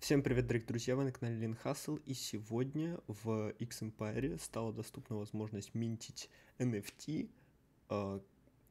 Всем привет, дорогие друзья, вы на канале Лин Хасл, и сегодня в X-Empire стала доступна возможность минтить NFT э, а,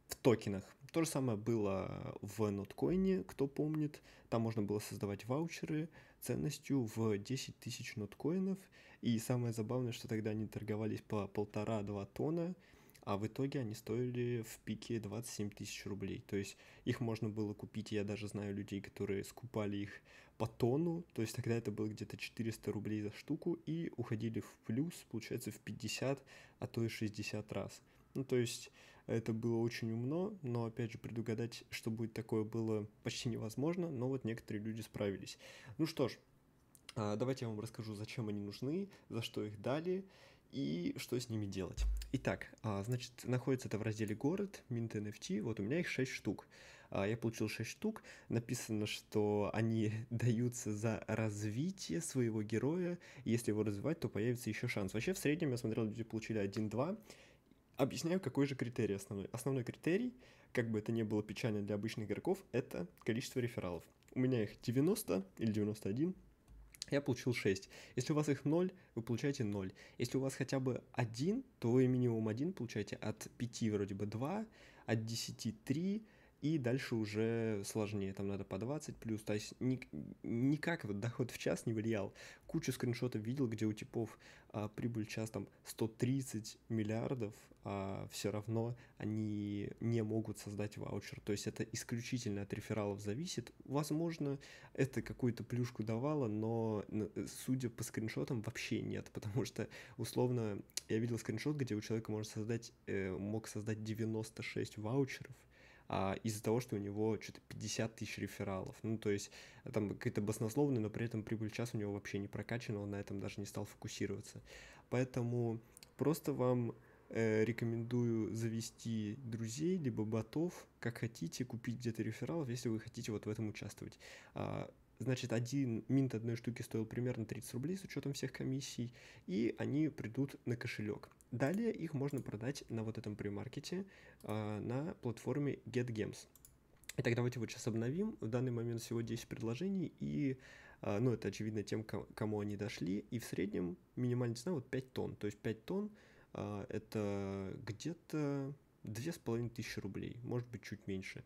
в токенах. То же самое было в ноткоине, кто помнит, там можно было создавать ваучеры ценностью в 10 тысяч ноткоинов, и самое забавное, что тогда они торговались по полтора-два тона, а в итоге они стоили в пике 27 тысяч рублей. То есть их можно было купить, я даже знаю людей, которые скупали их по тону, то есть тогда это было где-то 400 рублей за штуку и уходили в плюс, получается, в 50, а то и 60 раз. Ну, то есть это было очень умно, но, опять же, предугадать, что будет такое, было почти невозможно, но вот некоторые люди справились. Ну что ж, а, давайте я вам расскажу, зачем они нужны, за что их дали и что с ними делать. Итак, а, значит, находится это в разделе «Город», Mint NFT, вот у меня их 6 штук. А, я получил 6 штук, написано, что они даются за развитие своего героя, если его развивать, то появится еще шанс. Вообще, в среднем, я смотрел, люди получили 1-2, Объясняю, какой же критерий основной. Основной критерий, как бы это ни было печально для обычных игроков, это количество рефералов. У меня их 90 или 91, я получил 6. Если у вас их 0, вы получаете 0. Если у вас хотя бы 1, то вы минимум 1 получаете от 5 вроде бы 2, от 10 3, и дальше уже сложнее, там надо по 20 плюс, то есть ни, никак вот доход в час не влиял. Кучу скриншотов видел, где у типов а, прибыль в час там 130 миллиардов, а все равно они не могут создать ваучер, то есть это исключительно от рефералов зависит. Возможно, это какую-то плюшку давало, но судя по скриншотам, вообще нет, потому что условно я видел скриншот, где у человека может создать, э, мог создать 96 ваучеров, а, из-за того, что у него что-то 50 тысяч рефералов. Ну, то есть э, там какие-то баснословные, но при этом прибыль час у него вообще не прокачана, он на этом даже не стал фокусироваться. Поэтому просто вам э, рекомендую завести друзей, либо ботов, как хотите, купить где-то рефералов, если вы хотите вот в этом участвовать. А, Значит, один минт одной штуки стоил примерно 30 рублей с учетом всех комиссий, и они придут на кошелек. Далее их можно продать на вот этом премаркете э, на платформе GetGames. Итак, давайте вот сейчас обновим. В данный момент всего 10 предложений, и, э, ну, это очевидно тем, кому они дошли. И в среднем минимальная цена вот 5 тонн. То есть 5 тонн э, это где-то 2500 рублей, может быть, чуть меньше.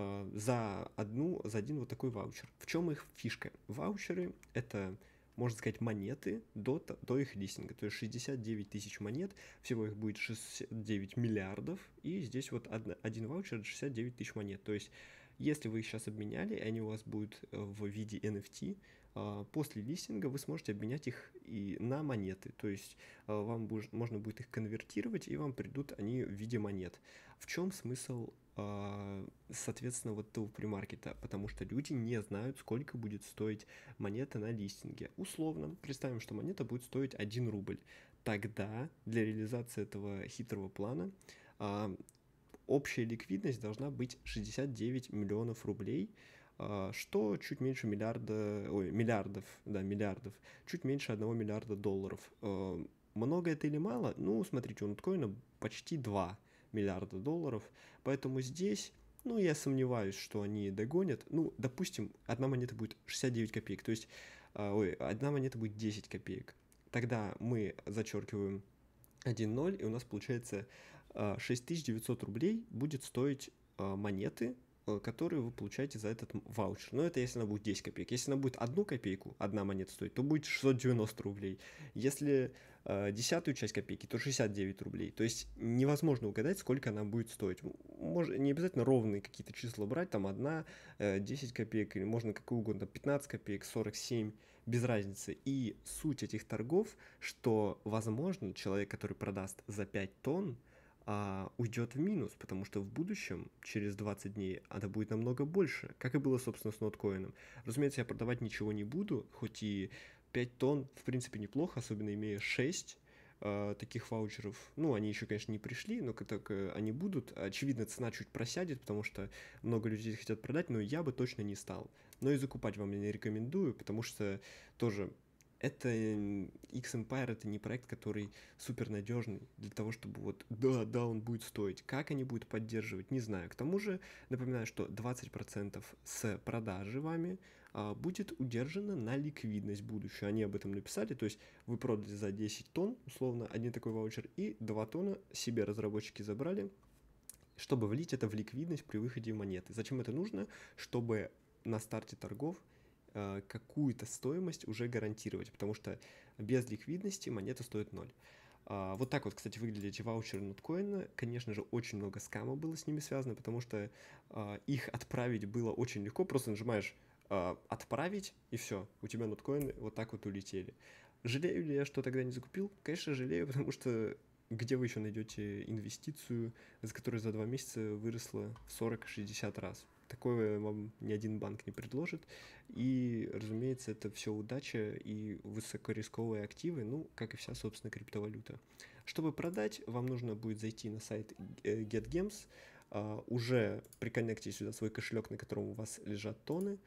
Э, за одну, за один вот такой ваучер. В чем их фишка? Ваучеры — это можно сказать, монеты до, до их листинга. То есть 69 тысяч монет, всего их будет 69 миллиардов, и здесь вот одна, один ваучер 69 тысяч монет. То есть если вы их сейчас обменяли, они у вас будут э, в виде NFT, а, после листинга вы сможете обменять их и на монеты, то есть а, вам буж, можно будет их конвертировать, и вам придут они в виде монет. В чем смысл а, соответственно, вот этого премаркета, потому что люди не знают, сколько будет стоить монета на листинге. Условно, представим, что монета будет стоить 1 рубль. Тогда для реализации этого хитрого плана общая ликвидность должна быть 69 миллионов рублей – а, что чуть меньше миллиарда, ой, миллиардов, да, миллиардов, чуть меньше 1 миллиарда долларов. А, много это или мало? Ну, смотрите, у ноткоина почти 2 миллиарда долларов, поэтому здесь ну, я сомневаюсь, что они догонят. Ну, допустим, одна монета будет 69 копеек, то есть, а, ой, одна монета будет 10 копеек. Тогда мы зачеркиваем 10 и у нас получается 6900 рублей будет стоить монеты Э, которую вы получаете за этот ваучер. Но ну, это если она будет 10 копеек. Если она будет одну копейку, одна монета стоит, то будет 690 рублей. Если э, десятую часть копейки, то 69 рублей. То есть невозможно угадать, сколько она будет стоить. Мож, не обязательно ровные какие-то числа брать, там одна, э, 10 копеек, или можно какую угодно, 15 копеек, 47, без разницы. И суть этих торгов, что, возможно, человек, который продаст за 5 тонн, а, уйдет в минус, потому что в будущем, через 20 дней, она будет намного больше, как и было, собственно, с ноткоином. Разумеется, я продавать ничего не буду, хоть и 5 тонн, в принципе, неплохо, особенно имея 6 а, таких ваучеров. Ну, они еще, конечно, не пришли, но как только э, они будут, очевидно, цена чуть просядет, потому что много людей хотят продать, но я бы точно не стал. Но и закупать вам я не рекомендую, потому что тоже это X-Empire это не проект, который супер надежный для того, чтобы вот да, да, он будет стоить. Как они будут поддерживать, не знаю. К тому же, напоминаю, что 20% с продажи вами а, будет удержано на ликвидность будущую. Они об этом написали, то есть вы продали за 10 тонн, условно, один такой ваучер, и 2 тонна себе разработчики забрали, чтобы влить это в ликвидность при выходе монеты. Зачем это нужно? Чтобы на старте торгов – Э, какую-то стоимость уже гарантировать, потому что без ликвидности монета стоит ноль. А, вот так вот, кстати, выглядели эти ваучеры ноткоина. Конечно же, очень много скама было с ними связано, потому что а, их отправить было очень легко. Просто нажимаешь а, «Отправить», и все, у тебя ноткоины вот так вот улетели. Жалею ли я, что тогда не закупил? Конечно, жалею, потому что где вы еще найдете инвестицию, за которую за два месяца выросла в 40-60 раз? такое вам ни один банк не предложит. И, разумеется, это все удача и высокорисковые активы, ну, как и вся, собственно, криптовалюта. Чтобы продать, вам нужно будет зайти на сайт э, GetGames, а, уже приконнектить сюда свой кошелек, на котором у вас лежат тонны.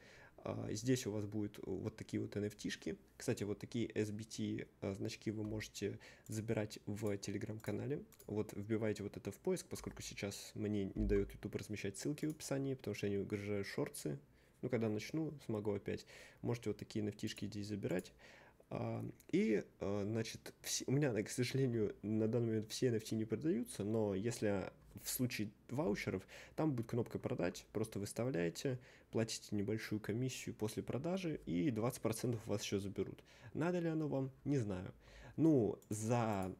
А, здесь у вас будут э, вот такие вот NFT. -шки. Кстати, вот такие SBT а, значки вы можете забирать в телеграм-канале. Вот вбиваете вот это в поиск, поскольку сейчас мне не дает YouTube размещать ссылки в описании, потому что я не угрожаю шорцы. Ну, когда начну, смогу опять. Можете вот такие NFT здесь забирать. А, и, а, значит, все, у меня, к сожалению, на данный момент все NFT не продаются, но если в случае ваучеров, там будет кнопка «Продать», просто выставляете, платите небольшую комиссию после продажи, и 20% у вас еще заберут. Надо ли оно вам? Не знаю. Ну, за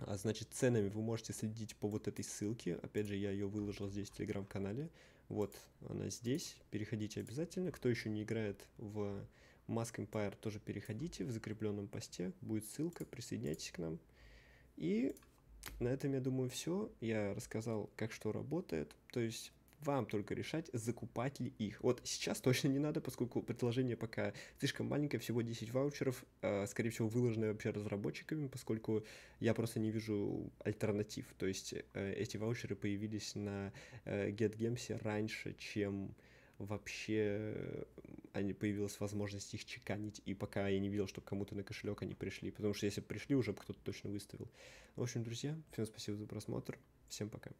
а, значит, ценами вы можете следить по вот этой ссылке. Опять же, я ее выложил здесь в телеграм-канале. Вот она здесь. Переходите обязательно. Кто еще не играет в Mask Empire тоже переходите, в закрепленном посте будет ссылка, присоединяйтесь к нам. И на этом, я думаю, все. Я рассказал, как что работает. То есть вам только решать, закупать ли их. Вот сейчас точно не надо, поскольку предложение пока слишком маленькое, всего 10 ваучеров, а, скорее всего, выложенные вообще разработчиками, поскольку я просто не вижу альтернатив. То есть э, эти ваучеры появились на э, GetGames раньше, чем вообще они, а появилась возможность их чеканить, и пока я не видел, чтобы кому-то на кошелек они пришли, потому что если пришли, уже кто-то точно выставил. В общем, друзья, всем спасибо за просмотр, всем пока.